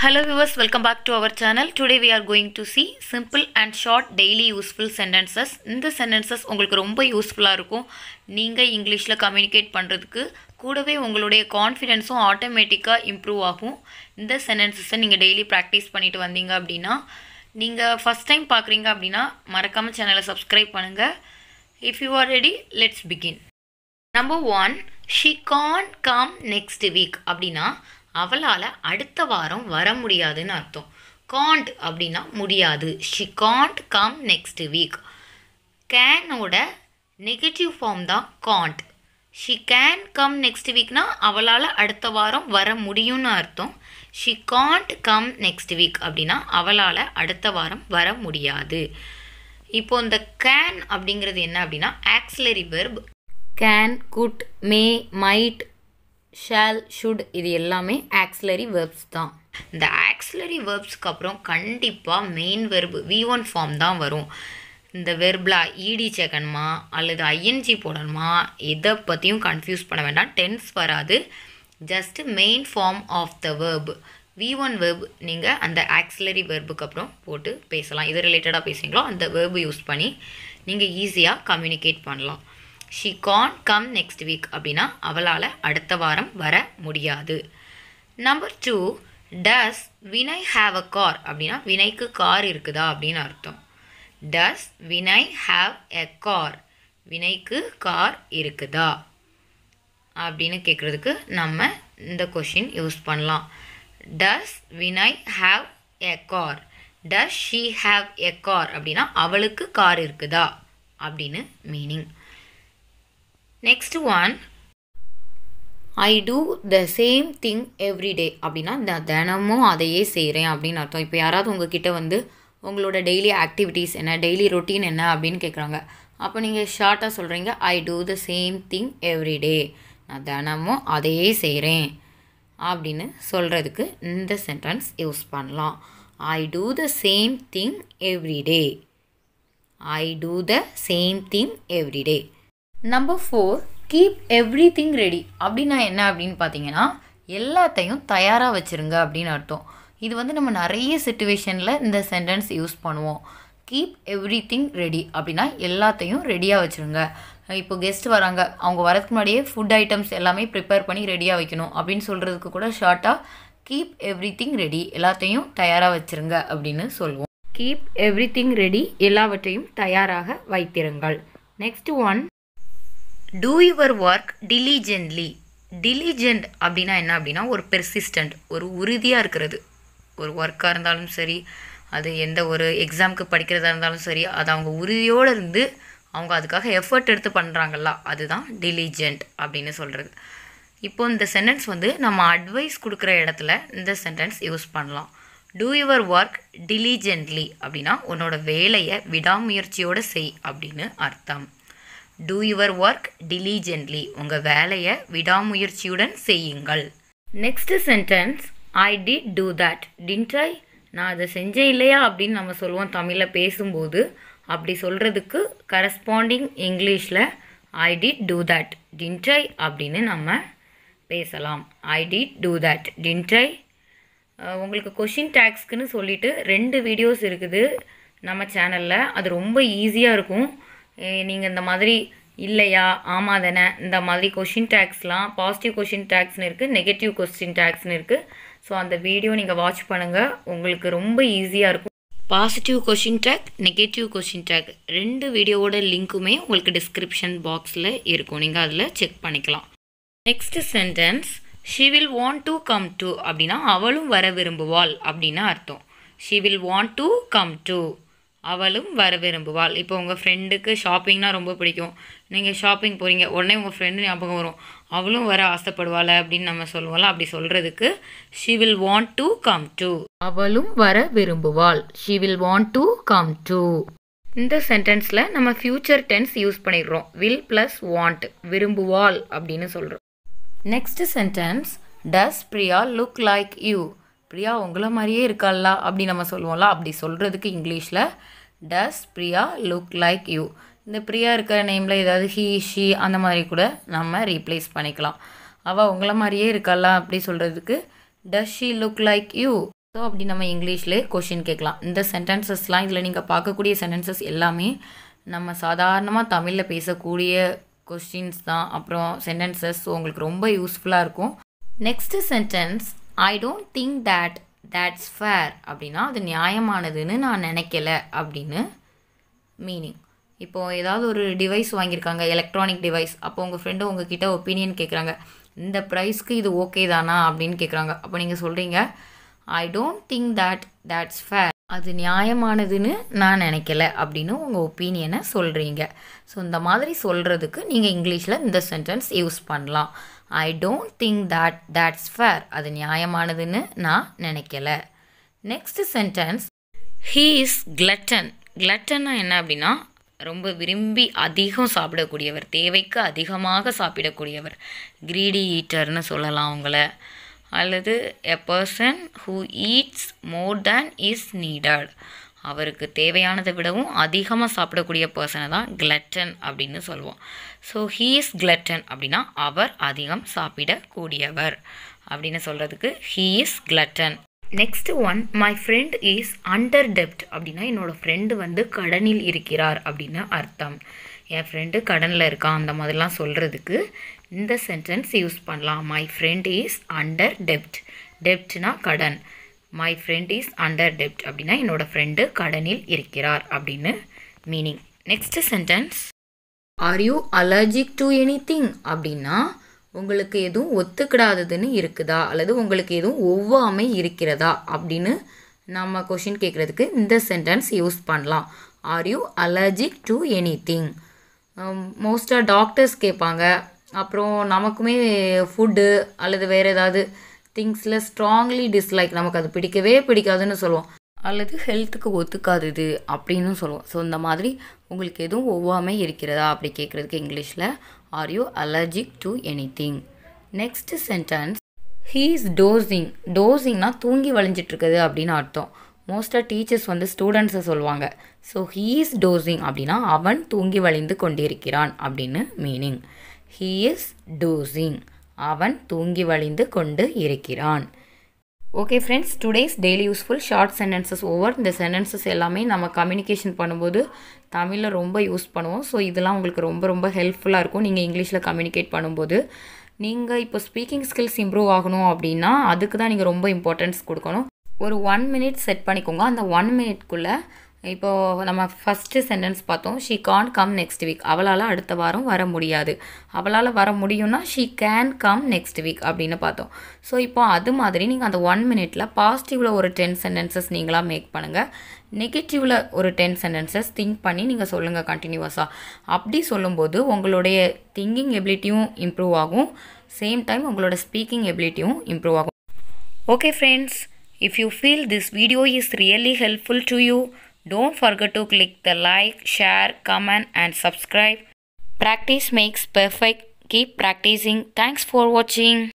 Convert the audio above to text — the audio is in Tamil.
Hello viewers, welcome back to our channel today we are going to C simple and short daily useful sentences. இந்த sentences உங்களுக்கு ரொம்ப யூஸ்ஃபுல்லாக இருக்கும் நீங்கள் இங்கிலீஷில் கம்யூனிகேட் பண்ணுறதுக்கு கூடவே உங்களுடைய கான்ஃபிடென்ஸும் ஆட்டோமேட்டிக்காக இம்ப்ரூவ் ஆகும் இந்த சென்டென்சஸை நீங்கள் டெய்லி ப்ராக்டிஸ் பண்ணிட்டு வந்தீங்க அப்படின்னா நீங்கள் ஃபஸ்ட் டைம் பார்க்குறீங்க அப்படின்னா மறக்காமல் சேனலை சப்ஸ்கிரைப் பண்ணுங்கள் if you are ready let's begin number one she Khan come next week அப்படின்னா அவளால் அடுத்த வாரம் வர முடியாதுன்னு அர்த்தம் காண்ட் அப்படின்னா முடியாது she Gantt come next week கேனோட negative form தான் Gantt she can come next வீக்னால் அவளால் அடுத்த வாரம் வர முடியும்னு அர்த்தம் she Gantt come next week அப்படின்னா அவளால் அடுத்த வாரம் வர முடியாது இப்போ இந்த கேன் அப்படிங்கிறது என்ன அப்படின்னா auxiliary verb can good May might shale should இது எல்லாமே ஆக்ஸிலரி வேர்ப்ஸ் தான் இந்த ஆக்ஸிலரி வேர்ப்ஸ்க்கு அப்புறம் கண்டிப்பாக main verb we one form தான் வரும் இந்த வெர்பில் இடி சேர்க்கணுமா அல்லது ஐஎன்ஜி போடணுமா எதை பற்றியும் கன்ஃபியூஸ் பண்ண வேண்டாம் டென்ஸ் வராது just main form of the verb we one verb நீங்கள் அந்த ஆக்ஸிலரி வெர்புக்கு அப்புறம் போட்டு பேசலாம் இது ரிலேட்டடாக பேசுகிறீங்களோ அந்த வேர்பு யூஸ் பண்ணி நீங்கள் ஈஸியாக கம்யூனிகேட் பண்ணலாம் she Khan come next week அப்படின்னா அவளால் அடுத்த வாரம் வர முடியாது number two does Vinay have a car அப்படின்னா வினய்க்கு கார் இருக்குதா அப்படின்னு அர்த்தம் டஸ் Vinay have a car வினய்க்கு car இருக்குதா அப்படின்னு கேட்குறதுக்கு நம்ம இந்த கொஷின் யூஸ் பண்ணலாம் டஸ் Vinay have a car does she have a car அப்படின்னா அவளுக்கு கார் இருக்குதா அப்படின்னு meaning next one I two the same thing every day அப்படின்னா இந்த தினமும் அதையே செய்கிறேன் அப்படின்னு அர்த்தம் இப்போ யாராவது உங்ககிட்ட வந்து உங்களோட டெய்லி ஆக்டிவிட்டீஸ் என்ன டெய்லி ரொட்டீன் என்ன அப்படின்னு கேட்குறாங்க அப்போ நீங்கள் ஷார்ட்டாக சொல்கிறீங்க ஐ two the same thing every day நான் தினமும் அதையே செய்கிறேன் அப்படின்னு சொல்கிறதுக்கு இந்த சென்டென்ஸ் யூஸ் பண்ணலாம் ஐ two the same thing every day I two the same thing every day number four keep every thing ready அப்படின்னா என்ன அப்படின்னு பார்த்தீங்கன்னா எல்லாத்தையும் தயாராக வச்சுருங்க அப்படின்னு அர்த்தம் இது வந்து நம்ம நிறைய சுச்சுவேஷனில் இந்த சென்டென்ஸ் யூஸ் பண்ணுவோம் கீப் எவ்ரி திங் ரெடி அப்படின்னா எல்லாத்தையும் ரெடியாக வச்சுருங்க இப்போ கெஸ்ட் வராங்க அவங்க வரதுக்கு முன்னாடியே ஃபுட் ஐட்டம்ஸ் எல்லாமே ப்ரிப்பேர் பண்ணி ரெடியாக வைக்கணும் அப்படின்னு சொல்கிறதுக்கு கூட ஷார்ட்டாக கீப் எவ்ரி திங் ரெடி எல்லாத்தையும் தயாராக வச்சுருங்க அப்படின்னு சொல்லுவோம் கீப் எவ்ரி திங் ரெடி எல்லாவற்றையும் தயாராக வைத்திருங்கள் next one two your work டிலிஜென்ட்லி diligent அப்படின்னா என்ன அப்படின்னா ஒரு பெர்சிஸ்டண்ட் ஒரு உறுதியாக இருக்கிறது ஒரு ஒர்க்காக இருந்தாலும் சரி அது எந்த ஒரு எக்ஸாமுக்கு படிக்கிறதா இருந்தாலும் சரி அது அவங்க உறுதியோடு இருந்து அவங்க அதுக்காக எஃபர்ட் எடுத்து பண்ணுறாங்கல்ல அதுதான் டிலிஜென்ட் அப்படின்னு சொல்கிறது இப்போ இந்த சென்டென்ஸ் வந்து நம்ம அட்வைஸ் கொடுக்குற இடத்துல இந்த சென்டென்ஸ் யூஸ் பண்ணலாம் டூ யுவர் ஒர்க் டிலிஜென்ட்லி அப்படின்னா உன்னோட வேலையை விடாமுயற்சியோடு செய் அப்படின்னு அர்த்தம் டூ யுவர் ஒர்க் டிலிஜென்ட்லி உங்கள் வேலையை விடாமுயற்சியுடன் செய்யுங்கள் next sentence I did do that didn't ஐ நான் அதை செஞ்சேன் இல்லையா அப்படின்னு நம்ம சொல்லுவோம் தமிழில் பேசும்போது அப்படி சொல்கிறதுக்கு கரஸ்பாண்டிங் இங்கிலீஷில் I did do that didn't ஐ அப்படின்னு நம்ம பேசலாம் I did do that didn't ஐ உங்களுக்கு கொஷின் டேக்ஸ்க்குன்னு சொல்லிவிட்டு ரெண்டு வீடியோஸ் இருக்குது நம்ம சேனலில் அது ரொம்ப ஈஸியாக இருக்கும் நீங்கள் இந்த மாதிரி இல்லையா ஆமா தானே இந்த மாதிரி கொஷின் டேக்ஸ்லாம் பாசிட்டிவ் கொஷின் டேக்ஸ்னு இருக்குது நெகட்டிவ் கொஸ்டின் டேக்ஸ்னு இருக்குது ஸோ அந்த வீடியோ நீங்கள் வாட்ச் பண்ணுங்கள் உங்களுக்கு ரொம்ப ஈஸியாக இருக்கும் positive question take negative question take ரெண்டு வீடியோவோட லிங்க்குமே உங்களுக்கு டிஸ்கிரிப்ஷன் பாக்ஸில் இருக்கும் நீங்கள் அதில் செக் பண்ணிக்கலாம் next sentence she will want to come to அப்படின்னா அவளும் வர விரும்புவாள் அப்படின்னு அர்த்தம் she will want to come to அவளும் வர விரும்புவாள் இப்போ உங்கள் ஃப்ரெண்டுக்கு ஷாப்பிங்னா ரொம்ப பிடிக்கும் நீங்கள் ஷாப்பிங் போகிறீங்க உடனே உங்கள் ஃப்ரெண்டு ஞாபகம் வரும் அவளும் வர ஆசைப்படுவாள் அப்படின்னு நம்ம சொல்லுவோம்ல அப்படி சொல்கிறதுக்கு she will want to come to அவளும் வர விரும்புவாள் she will want to come to இந்த சென்டென்ஸில் நம்ம ஃப்யூச்சர் டென்ஸ் யூஸ் பண்ணிடுறோம் வில் ப்ளஸ் வாண்ட் விரும்புவாள் அப்படின்னு சொல்கிறோம் next sentence does Priya look like you Priya உங்களை மாதிரியே இருக்காளா அப்படி நம்ம சொல்லுவோம்ல அப்படி சொல்கிறதுக்கு இங்கிலீஷில் டஸ் பிரியா லுக் லைக் யூ இந்த பிரியா இருக்கிற நேமில் ஏதாவது ஹீ ஷி அந்த மாதிரி கூட நம்ம ரீப்ளேஸ் பண்ணிக்கலாம் அவள் உங்களை மாதிரியே இருக்காளா அப்படி சொல்கிறதுக்கு டஸ் she look like you so அப்படி நம்ம இங்கிலீஷ்லேயே கொஷின் கேட்கலாம் இந்த சென்டென்சஸ்லாம் இதில் நீங்கள் பார்க்கக்கூடிய சென்டென்சஸ் எல்லாமே நம்ம சாதாரணமாக தமிழில் பேசக்கூடிய கொஸ்டின்ஸ் தான் அப்புறம் சென்டென்சஸ் ஸோ உங்களுக்கு ரொம்ப யூஸ்ஃபுல்லாக இருக்கும் next sentence I don't think that that's fair அப்படின்னா அது நியாயமானதுன்னு நான் நினைக்கல அப்படின்னு மீனிங் இப்போது ஏதாவது ஒரு டிவைஸ் வாங்கியிருக்காங்க எலக்ட்ரானிக் டிவைஸ் அப்போ உங்கள் ஃப்ரெண்டு உங்ககிட்ட ஒப்பீனியன் கேட்குறாங்க இந்த ப்ரைஸ்க்கு இது ஓகே தானா அப்படின்னு கேட்குறாங்க அப்போ நீங்கள் சொல்கிறீங்க I don't think that that's fair அது நியாயமானதுன்னு நான் நினைக்கல அப்படின்னு உங்கள் ஒப்பீனியனை சொல்கிறீங்க ஸோ இந்த மாதிரி சொல்கிறதுக்கு நீங்கள் இங்கிலீஷில் இந்த சென்டென்ஸ் யூஸ் பண்ணலாம் I don't think that that's fair அது நியாயமானதுன்னு நான் நினைக்கல நெக்ஸ்ட் சென்டென்ஸ் ஹீ இஸ் கிளட்டன் கிளட்டன்னா என்ன அப்படின்னா ரொம்ப விரும்பி அதிகம் சாப்பிடக்கூடியவர் தேவைக்கு அதிகமாக சாப்பிடக்கூடியவர் கிரீடி ஈட்டர்னு சொல்லலாம் அவங்கள அல்லது a person who eats more than is needed அவருக்கு தேவையானதை விடவும் அதிகமாக சாப்பிடக்கூடிய பர்சனை தான் கிளட்டன் அப்படின்னு சொல்லுவோம் ஸோ ஹீ இஸ் கிளட்டன் அப்படின்னா அவர் அதிகம் சாப்பிடக்கூடியவர் அப்படின்னு சொல்கிறதுக்கு he is கிளட்டன் next one my friend is under டெப்ட் அப்படின்னா என்னோடய ஃப்ரெண்டு வந்து கடனில் இருக்கிறார் அப்படின்னு அர்த்தம் என் ஃப்ரெண்டு கடனில் இருக்கான் அந்த மாதிரிலாம் சொல்கிறதுக்கு இந்த சென்டென்ஸ் யூஸ் பண்ணலாம் மை ஃப்ரெண்ட் இஸ் அண்டர் டெப்ட் டெப்ட்னா கடன் மை ஃப்ரெண்ட் இஸ் அண்டர் டெப்ட் அப்படின்னா என்னோடய ஃப்ரெண்டு கடனில் இருக்கிறார் அப்படின்னு meaning next sentence are you allergic to any thing அப்படின்னா உங்களுக்கு எதுவும் ஒத்துக்கிடாததுன்னு இருக்குதா அல்லது உங்களுக்கு எதுவும் ஒவ்வாமை இருக்கிறதா அப்படின்னு நம்ம கொஷின் கேட்குறதுக்கு இந்த சென்டென்ஸ் யூஸ் பண்ணலாம் are you allergic to any thing மோஸ்ட்டாக டாக்டர்ஸ் கேட்பாங்க அப்புறம் நமக்குமே ஃபுட்டு அல்லது வேறு ஏதாவது திங்ஸில் ஸ்ட்ராங்லி டிஸ்லைக் நமக்கு அது பிடிக்கவே பிடிக்காதுன்னு சொல்லுவோம் அல்லது ஹெல்த்துக்கு ஒத்துக்காது இது அப்படின்னு சொல்லுவோம் ஸோ இந்த மாதிரி உங்களுக்கு எதுவும் ஒவ்வாமை இருக்கிறதா அப்படி கேட்குறதுக்கு இங்கிலீஷில் are you allergic to any thing next sentence he is dosing டோசிங்னா தூங்கி வளைஞ்சிட்ருக்குது அப்படின்னு அர்த்தம் மோஸ்ட்டாக டீச்சர்ஸ் வந்து ஸ்டூடெண்ட்ஸை சொல்லுவாங்க ஸோ ஹீ இஸ் டோசிங் அப்படின்னா அவன் தூங்கி வளைந்து கொண்டிருக்கிறான் அப்படின்னு மீனிங் ஹீ இஸ் டோசிங் அவன் தூங்கி வழிந்து கொண்டு இருக்கிறான் okay friends today's daily useful short sentences over இந்த சென்டென்சஸ் எல்லாமே நம்ம கம்யூனிகேஷன் பண்ணும்போது தமிழில் ரொம்ப யூஸ் பண்ணுவோம் ஸோ இதெல்லாம் உங்களுக்கு ரொம்ப ரொம்ப ஹெல்ப்ஃபுல்லாக இருக்கும் நீங்கள் இங்கிலீஷில் கம்யூனிகேட் பண்ணும்போது நீங்கள் இப்போ ஸ்பீக்கிங் ஸ்கில்ஸ் இம்ப்ரூவ் ஆகணும் அப்படின்னா அதுக்கு தான் நீங்கள் ரொம்ப இம்பார்ட்டன்ஸ் கொடுக்கணும் ஒரு ஒன் மினிட் செட் பண்ணிக்கோங்க அந்த ஒன் மினிட்குள்ளே இப்போது நம்ம ஃபஸ்ட்டு சென்டென்ஸ் பார்த்தோம் she Khan come next week அவளால் அடுத்த வாரம் வர முடியாது அவளால் வர முடியும்னா she can come next week அப்படின்னு பார்த்தோம் ஸோ இப்போ அது மாதிரி நீங்கள் அந்த ஒன் மினிட்டில் பாசிட்டிவில் ஒரு டென் சென்டென்சஸ் நீங்களாக மேக் பண்ணுங்கள் நெகட்டிவில் ஒரு டென் சென்டென்சஸ் திங்க் பண்ணி நீங்கள் சொல்லுங்கள் கண்டினியூவஸாக அப்படி சொல்லும்போது உங்களுடைய திங்கிங் எபிலிட்டியும் இம்ப்ரூவ் ஆகும் சேம் டைம் உங்களோட ஸ்பீக்கிங் எபிலிட்டியும் இம்ப்ரூவ் ஆகும் okay friends if you feel this video is really helpful to you Don't forget to click the like, share, comment and subscribe. Practice makes perfect. Keep practicing. Thanks for watching.